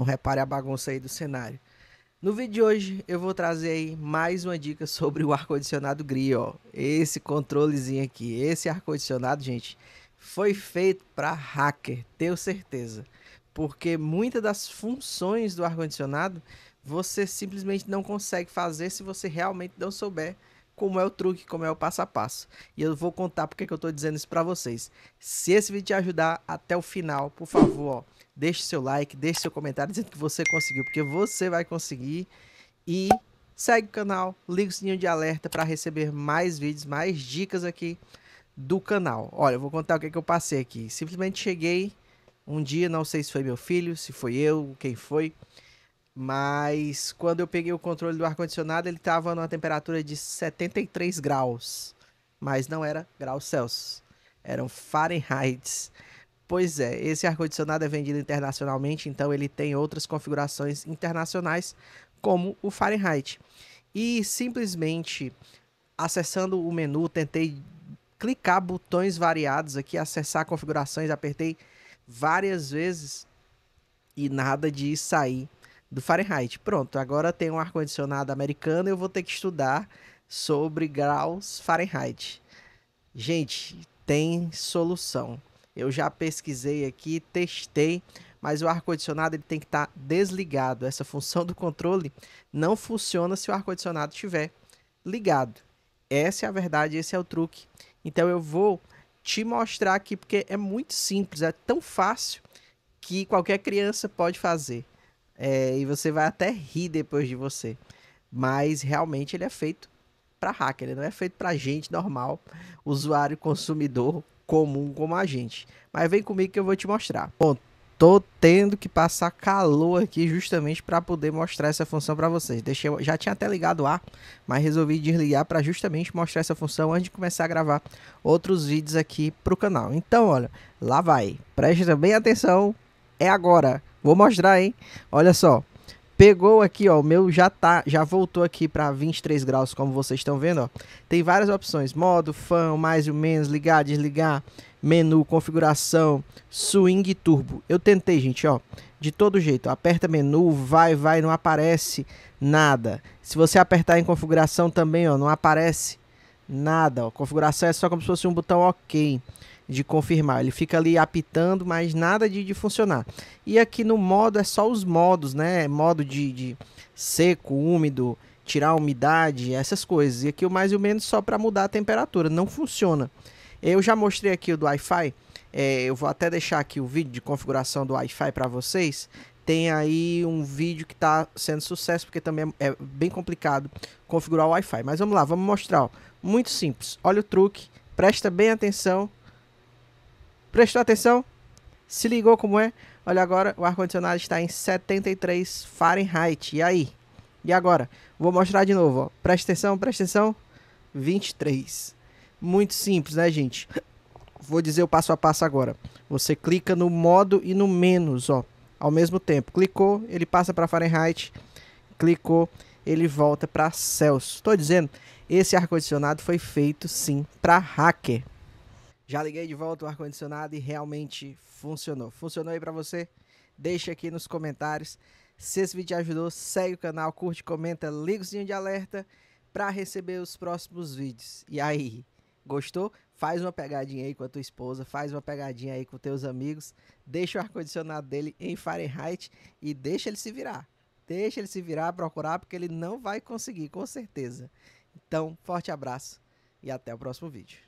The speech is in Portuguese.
Então repare a bagunça aí do cenário. No vídeo de hoje eu vou trazer aí mais uma dica sobre o ar-condicionado Grio. ó. Esse controlezinho aqui, esse ar-condicionado, gente, foi feito para hacker, tenho certeza. Porque muitas das funções do ar-condicionado você simplesmente não consegue fazer se você realmente não souber como é o truque, como é o passo a passo. E eu vou contar porque que eu estou dizendo isso para vocês. Se esse vídeo te ajudar até o final, por favor, ó, deixe seu like, deixe seu comentário dizendo que você conseguiu, porque você vai conseguir. E segue o canal, liga o sininho de alerta para receber mais vídeos, mais dicas aqui do canal. Olha, eu vou contar o que, é que eu passei aqui. Simplesmente cheguei um dia, não sei se foi meu filho, se foi eu, quem foi mas quando eu peguei o controle do ar-condicionado, ele estava numa temperatura de 73 graus. Mas não era graus Celsius, eram Fahrenheit. Pois é, esse ar-condicionado é vendido internacionalmente, então ele tem outras configurações internacionais, como o Fahrenheit. E simplesmente acessando o menu, tentei clicar botões variados aqui, acessar configurações, apertei várias vezes e nada de sair do Fahrenheit. Pronto, agora tem um ar-condicionado americano e eu vou ter que estudar sobre graus Fahrenheit. Gente, tem solução. Eu já pesquisei aqui, testei, mas o ar-condicionado ele tem que estar tá desligado. Essa função do controle não funciona se o ar-condicionado estiver ligado. Essa é a verdade, esse é o truque. Então eu vou te mostrar aqui porque é muito simples, é tão fácil que qualquer criança pode fazer. É, e você vai até rir depois de você. Mas realmente ele é feito para hacker, ele não é feito para gente normal, usuário consumidor comum como a gente. Mas vem comigo que eu vou te mostrar. Bom, tô tendo que passar calor aqui justamente para poder mostrar essa função para vocês. Deixei, já tinha até ligado o ar, mas resolvi desligar para justamente mostrar essa função antes de começar a gravar outros vídeos aqui pro canal. Então, olha, lá vai. Presta bem atenção. É agora. Vou mostrar, hein? Olha só. Pegou aqui, ó, o meu já tá, já voltou aqui para 23 graus, como vocês estão vendo, ó. Tem várias opções, modo, fan, mais ou menos, ligar, desligar, menu, configuração, swing turbo. Eu tentei, gente, ó, de todo jeito. Aperta menu, vai, vai, não aparece nada. Se você apertar em configuração também, ó, não aparece nada. Ó. Configuração é só como se fosse um botão OK de confirmar. Ele fica ali apitando, mas nada de, de funcionar. E aqui no modo é só os modos, né? Modo de, de seco, úmido, tirar a umidade, essas coisas. E aqui o mais e o menos só para mudar a temperatura. Não funciona. Eu já mostrei aqui o do Wi-Fi. É, eu vou até deixar aqui o vídeo de configuração do Wi-Fi para vocês. Tem aí um vídeo que está sendo sucesso, porque também é, é bem complicado configurar o Wi-Fi. Mas vamos lá, vamos mostrar. Ó. Muito simples. Olha o truque, presta bem atenção Prestou atenção? Se ligou como é? Olha agora, o ar-condicionado está em 73 Fahrenheit. E aí? E agora? Vou mostrar de novo, ó. Presta atenção, presta atenção. 23. Muito simples, né, gente? Vou dizer o passo a passo agora. Você clica no modo e no menos, ó. Ao mesmo tempo. Clicou, ele passa para Fahrenheit. Clicou, ele volta para Celsius. Estou dizendo, esse ar-condicionado foi feito sim para hacker. Já liguei de volta o ar-condicionado e realmente funcionou. Funcionou aí para você? Deixa aqui nos comentários. Se esse vídeo te ajudou, segue o canal, curte, comenta, liga o sininho de alerta para receber os próximos vídeos. E aí, gostou? Faz uma pegadinha aí com a tua esposa, faz uma pegadinha aí com teus amigos, deixa o ar-condicionado dele em Fahrenheit e deixa ele se virar. Deixa ele se virar, procurar, porque ele não vai conseguir, com certeza. Então, forte abraço e até o próximo vídeo.